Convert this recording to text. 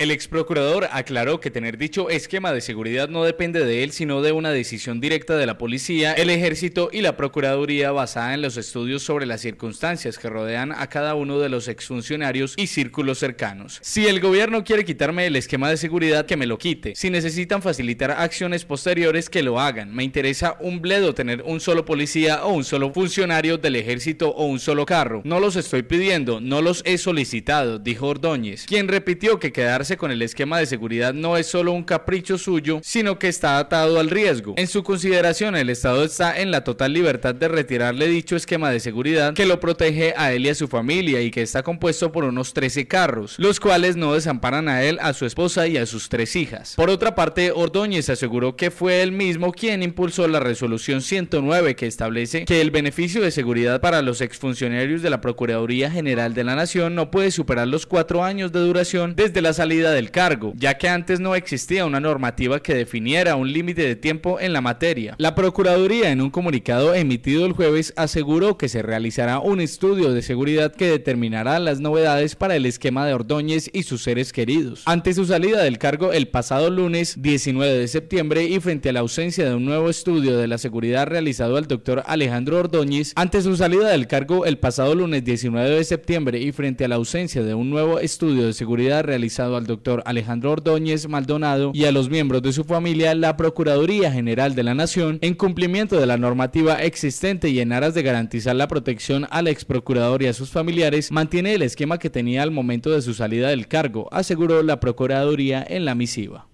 El ex procurador aclaró que tener dicho esquema de seguridad no depende de él, sino de una decisión directa de la policía, el ejército y la procuraduría basada en los estudios sobre las circunstancias que rodean a cada uno de los exfuncionarios y círculos cercanos. Si el gobierno quiere quitarme el esquema de seguridad, que me lo quite. Si necesitan facilitar acciones posteriores, que lo hagan. Me interesa un bledo tener un solo policía o un solo funcionario del ejército o un solo carro. No los estoy pidiendo, no los he solicitado, dijo Ordóñez, quien repitió que quedarse con el esquema de seguridad no es solo un capricho suyo, sino que está atado al riesgo. En su consideración, el Estado está en la total libertad de retirarle dicho esquema de seguridad que lo protege a él y a su familia y que está compuesto por unos 13 carros, los cuales no desamparan a él, a su esposa y a sus tres hijas. Por otra parte, Ordóñez aseguró que fue él mismo quien impulsó la resolución 109 que establece que el beneficio de seguridad para los exfuncionarios de la Procuraduría General de la Nación no puede superar los cuatro años de duración desde la salida del cargo, ya que antes no existía una normativa que definiera un límite de tiempo en la materia. La Procuraduría, en un comunicado emitido el jueves, aseguró que se realizará un estudio de seguridad que determinará las novedades para el esquema de Ordóñez y sus seres queridos. Ante su salida del cargo el pasado lunes 19 de septiembre y frente a la ausencia de un nuevo estudio de la seguridad realizado al doctor Alejandro Ordóñez, ante su salida del cargo el pasado lunes 19 de septiembre y frente a la ausencia de un nuevo estudio de seguridad realizado al doctor Alejandro Ordóñez Maldonado y a los miembros de su familia la Procuraduría General de la Nación en cumplimiento de la normativa existente y en aras de garantizar la protección al exprocurador y a sus familiares, mantiene el esquema que tenía al momento de su salida del cargo, aseguró la Procuraduría en la misiva.